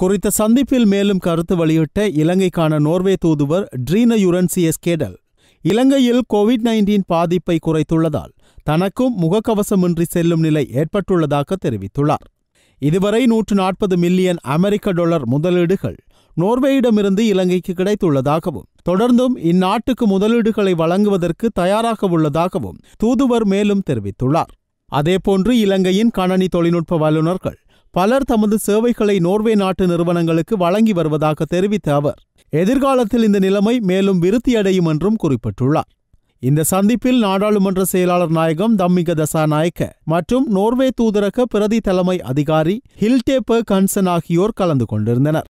குறித்த சந்திப்பில் மேலும் கருத்து வெளியிட்ட இலங்கைக்கான நோர்வே தூதுவர் ட்ரீன யுரன்சியஸ் கேடல் இலங்கையில் கோவிட் நைன்டீன் பாதிப்பை குறைத்துள்ளதால் தனக்கும் முகக்கவசமின்றி செல்லும் நிலை ஏற்பட்டுள்ளதாக தெரிவித்துள்ளார் இதுவரை நூற்று நாற்பது மில்லியன் அமெரிக்க டாலர் முதலீடுகள் நோர்வேயிடமிருந்து இலங்கைக்கு கிடைத்துள்ளதாகவும் தொடர்ந்தும் இந்நாட்டுக்கு முதலீடுகளை வழங்குவதற்கு தயாராக உள்ளதாகவும் தூதுவர் மேலும் தெரிவித்துள்ளார் அதேபோன்று இலங்கையின் கணனி தொழில்நுட்ப வல்லுநர்கள் பலர் தமது சேவைகளை நோர்வே நாட்டு நிறுவனங்களுக்கு வழங்கி வருவதாக தெரிவித்த அவர் எதிர்காலத்தில் இந்த நிலைமை மேலும் விருத்தியடையும் என்றும் குறிப்பிட்டுள்ளார் இந்த சந்திப்பில் நாடாளுமன்ற செயலாளர் நாயகம் தம்மிக தசாநாயக்க மற்றும் நோர்வே தூதரக பிரதி தலைமை அதிகாரி ஹில்டேப கன்சன் ஆகியோர் கலந்து கொண்டிருந்தனர்